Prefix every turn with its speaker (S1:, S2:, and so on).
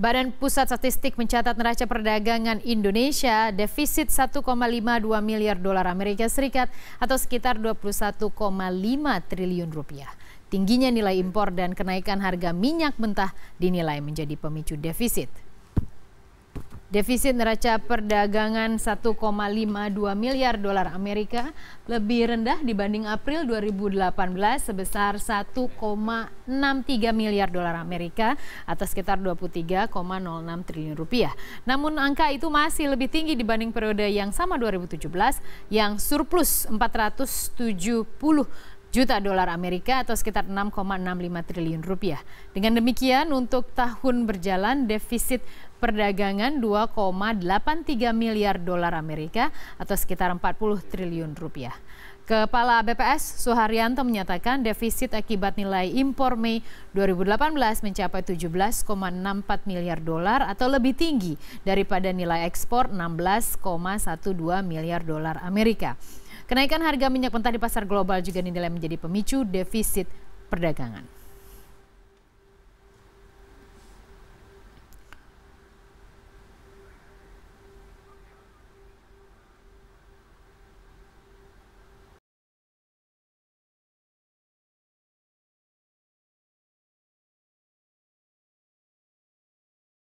S1: Badan Pusat Statistik mencatat neraca perdagangan Indonesia defisit 1,52 miliar dolar Amerika Serikat atau sekitar 21,5 triliun rupiah. Tingginya nilai impor dan kenaikan harga minyak mentah dinilai menjadi pemicu defisit. Defisit neraca perdagangan 1,52 miliar dolar Amerika lebih rendah dibanding April 2018 sebesar 1,63 miliar dolar Amerika atau sekitar 23,06 triliun rupiah. Namun angka itu masih lebih tinggi dibanding periode yang sama 2017 yang surplus 470 juta dolar Amerika atau sekitar 6,65 triliun rupiah. Dengan demikian untuk tahun berjalan defisit perdagangan 2,83 miliar dolar Amerika atau sekitar 40 triliun rupiah. Kepala BPS Suharyanto menyatakan defisit akibat nilai impor Mei 2018 mencapai 17,64 miliar dolar atau lebih tinggi daripada nilai ekspor 16,12 miliar dolar Amerika. Kenaikan harga minyak mentah di pasar global juga dinilai menjadi pemicu defisit perdagangan.